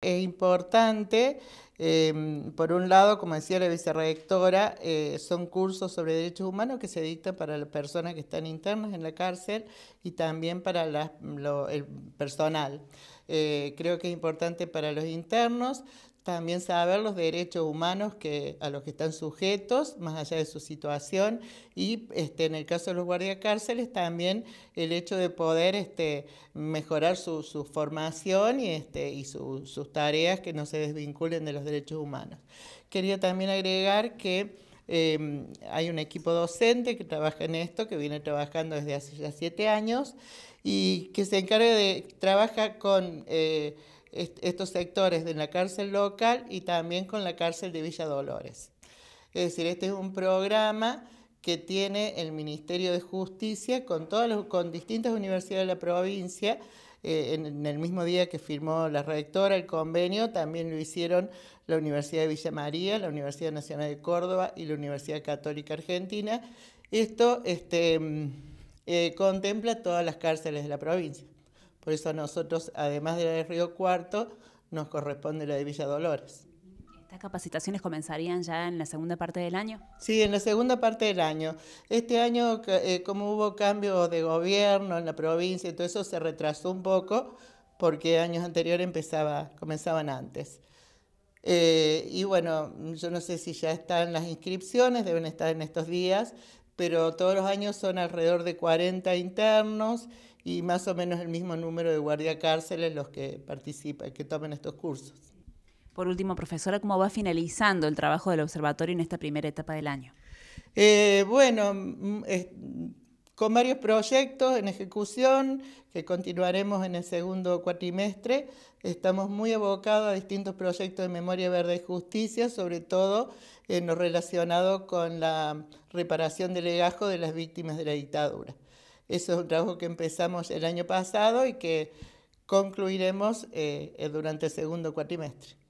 Es importante, em, por un lado, como decía la vicerrectora, eh, son cursos sobre derechos humanos que se dictan para las personas que están internas en la cárcel y también para el personal. Eh, creo que es importante para los internos también saber los derechos humanos que, a los que están sujetos, más allá de su situación, y este, en el caso de los guardiacárceles también el hecho de poder este, mejorar su, formación y, este, y sus tareas que no se desvinculen de los derechos humanos. Quería también agregar que em, hay un equipo docente que trabaja en esto, que viene trabajando desde hace ya siete años y que se encarga de, trabaja con... Eh, estos sectores de la cárcel local y también con la cárcel de Villa Dolores. Es decir, este es un programa que tiene el Ministerio de Justicia con, con distintas universidades de la provincia. Eh, en, el mismo día que firmó la rectora el convenio, también lo hicieron la Universidad de Villa María, la Universidad Nacional de Córdoba y la Universidad Católica Argentina. Esto este, mm, eh, contempla todas las cárceles de la provincia. Por eso a nosotros, además de la de Río Cuarto, nos corresponde la de Villa Dolores. ¿Estas capacitaciones comenzarían ya en la segunda parte del año? Sí, en la segunda parte del año. Este año, eh, como hubo cambios de gobierno en la provincia y todo eso, se retrasó un poco porque años anteriores empezaba, comenzaban antes. Eh, y bueno, yo no sé si ya están las inscripciones, deben estar en estos días, pero todos los años son alrededor de 40 internos y más o menos el mismo número de guardia cárceles los que participan, que toman estos cursos. Por último, profesora, ¿cómo va finalizando el trabajo del observatorio en esta primera etapa del año? Eh, bueno, mm, con varios proyectos en ejecución que continuaremos en el segundo cuatrimestre. Estamos muy abocados a distintos proyectos de memoria verde y justicia, sobre todo en lo relacionado con la reparación del legajo de las víctimas de la dictadura. Eso es un trabajo que empezamos el año pasado y que concluiremos eh, durante el segundo cuatrimestre.